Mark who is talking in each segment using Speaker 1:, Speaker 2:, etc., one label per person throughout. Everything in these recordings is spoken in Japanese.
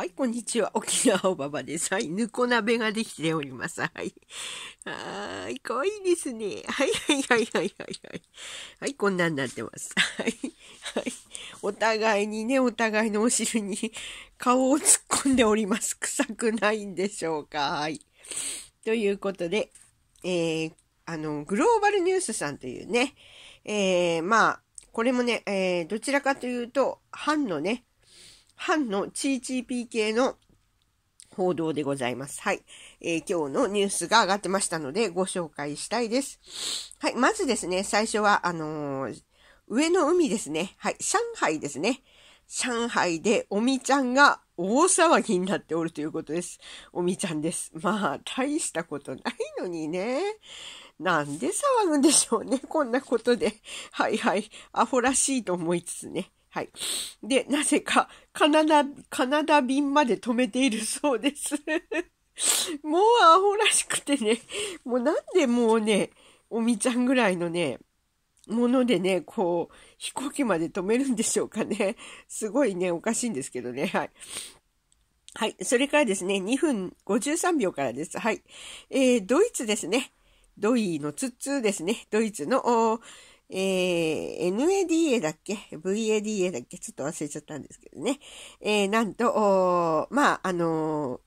Speaker 1: はい、こんにちは。沖縄おばばです。はい、ぬこ鍋ができております。はい。はーい、かわいいですね。はい、はい、はい、はい、はい。はい、こんなんなってます。はい。はい。お互いにね、お互いのお汁に 顔を突っ込んでおります。臭くないんでしょうか。はい。ということで、えー、あの、グローバルニュースさんというね、えー、まあ、これもね、えー、どちらかというと、藩のね、反のー c ー p 系の報道でございます。はい、えー、今日のニュースが上がってましたのでご紹介したいです。はい。まずですね、最初は、あのー、上の海ですね。はい。上海ですね。上海でおみちゃんが大騒ぎになっておるということです。おみちゃんです。まあ、大したことないのにね。なんで騒ぐんでしょうね。こんなことで。はいはい。アホらしいと思いつつね。はい。で、なぜか、カナダ、カナダ便まで止めているそうです。もうアホらしくてね、もうなんでもうね、おみちゃんぐらいのね、ものでね、こう、飛行機まで止めるんでしょうかね。すごいね、おかしいんですけどね。はい。はい。それからですね、2分53秒からです。はい。えー、ドイツですね。ドイのツッツーですね。ドイツの、えー、NADA だっけ ?VADA だっけちょっと忘れちゃったんですけどね。えー、なんと、まあ、あの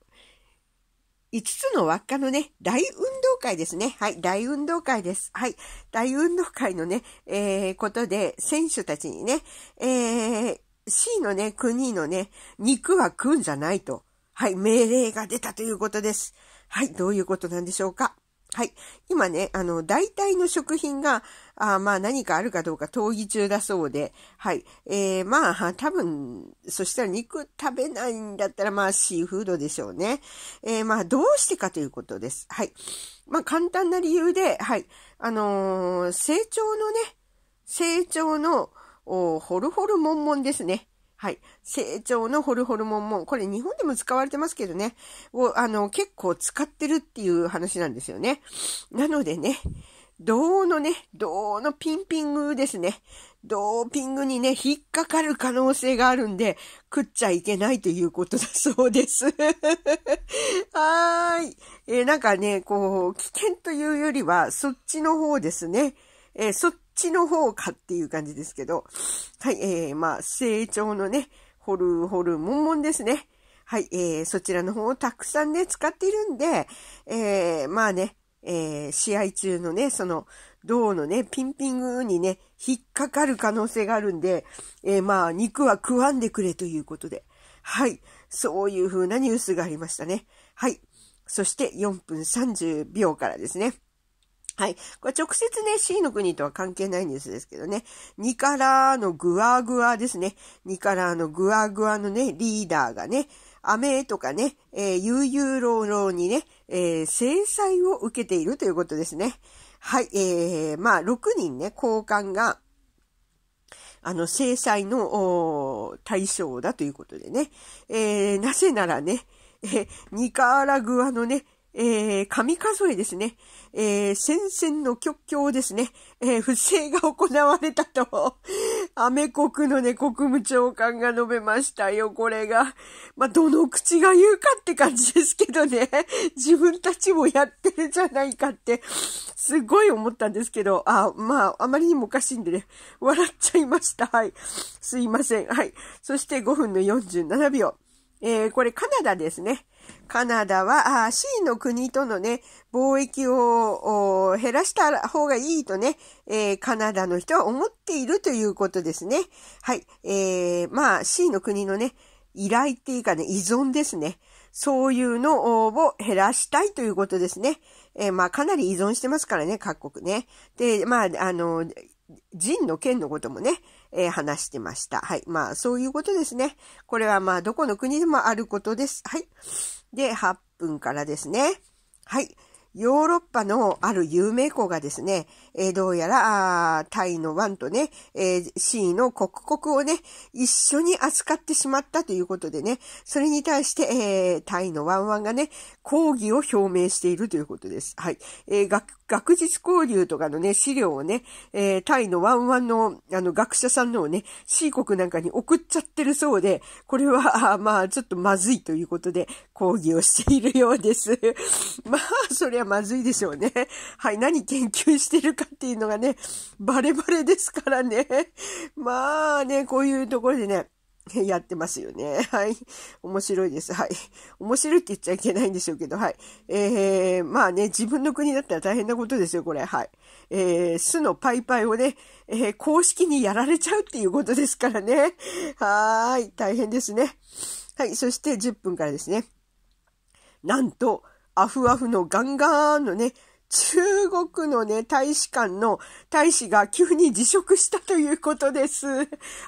Speaker 1: ー、5つの輪っかのね、大運動会ですね。はい、大運動会です。はい、大運動会のね、えー、ことで、選手たちにね、えー、C のね、国のね、肉は食うんじゃないと、はい、命令が出たということです。はい、どういうことなんでしょうか。はい。今ね、あの、大体の食品が、あまあ何かあるかどうか討議中だそうで、はい。えー、まあ多分、そしたら肉食べないんだったらまあシーフードでしょうね。えー、まあどうしてかということです。はい。まあ簡単な理由で、はい。あのー、成長のね、成長の、ホルホルモンモンですね。はい。成長のホルホルモンも、これ日本でも使われてますけどね、を、あの、結構使ってるっていう話なんですよね。なのでね、銅のね、銅のピンピングですね。ドーピングにね、引っかかる可能性があるんで、食っちゃいけないということだそうです。はーい。えー、なんかね、こう、危険というよりは、そっちの方ですね。えー、そっちの方かっていう感じですけど、はい、えー、まあ、成長のね、ホルホルモンモンですね。はい、えー、そちらの方をたくさんね、使っているんで、えー、まあね、えー、試合中のね、その、銅のね、ピンピングにね、引っかかる可能性があるんで、えー、まあ、肉は食わんでくれということで。はい。そういう風なニュースがありましたね。はい。そして4分30秒からですね。はい。これ直接ね、C の国とは関係ないんですですけどね。ニカラのグアグアですね。ニカラのグアグアのね、リーダーがね、アメとかね、えー、ユーユーローローにね、えー、制裁を受けているということですね。はい。えー、まあ、6人ね、交換が、あの、制裁の対象だということでね。えー、なぜならね、え、ニカラグアのね、えー、神数えですね。えー、戦線の極境ですね。えー、不正が行われたと、アメ国のね、国務長官が述べましたよ、これが。まあ、どの口が言うかって感じですけどね。自分たちもやってるじゃないかって、すごい思ったんですけど、あ、まあ、あまりにもおかしいんでね、笑っちゃいました。はい。すいません。はい。そして5分の47秒。えー、これカナダですね。カナダは、C の国とのね、貿易を減らした方がいいとね、えー、カナダの人は思っているということですね。はい。えー、まあ C の国のね、依頼っていうかね、依存ですね。そういうのを減らしたいということですね。えー、まあ、かなり依存してますからね、各国ね。で、まあ、あの、人の件のこともね、えー、話してました。はい。まあ、そういうことですね。これはまあ、どこの国でもあることです。はい。で、8分からですね。はい。ヨーロッパのある有名校がですね、えー、どうやら、タイのンとね、えー、の国国をね、一緒に扱ってしまったということでね、それに対して、えー、タイのワンがね、抗議を表明しているということです。はい。えー、学、学術交流とかのね、資料をね、えタイのワンの、あの、学者さんのをね、シー国なんかに送っちゃってるそうで、これは、まあ、ちょっとまずいということで、抗議をしているようです。まあ、それまずいでしょうね。はい、何研究してるかっていうのがね、バレバレですからね。まあね、こういうところでね、やってますよね。はい。面白いです。はい。面白いって言っちゃいけないんでしょうけど、はい。えー、まあね、自分の国だったら大変なことですよ、これ。はい。えー、巣のパイパイをね、えー、公式にやられちゃうっていうことですからね。はーい。大変ですね。はい。そして10分からですね。なんと、アフアフのガンガーンのね、中国のね、大使館の大使が急に辞職したということです。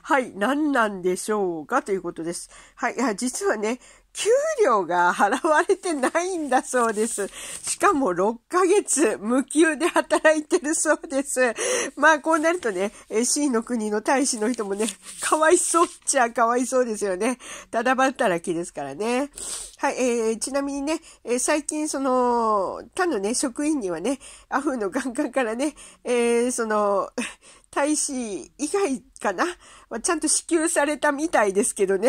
Speaker 1: はい、何なんでしょうかということです。はい、いや、実はね、給料が払われてないんだそうです。しかも6ヶ月無給で働いてるそうです。まあこうなるとね、C の国の大使の人もね、かわいそうっちゃかわいそうですよね。ただ働きですからね。はい、えー、ちなみにね、え最近その、他のね、職員にはね、アフのガンガンからね、えー、その、大使以外かなちゃんと支給されたみたいですけどね。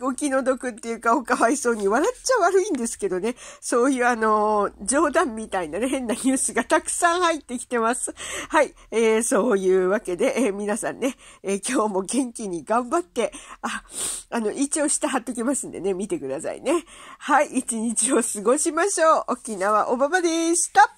Speaker 1: お気の毒っていうか、おかわいそうに、笑っちゃ悪いんですけどね、そういうあの、冗談みたいなね、変なニュースがたくさん入ってきてます。はい、えー、そういうわけで、えー、皆さんね、えー、今日も元気に頑張って、あ、あの、一応下貼っときますんでね、見てくださいね。はい、一日を過ごしましょう。沖縄おばばでした。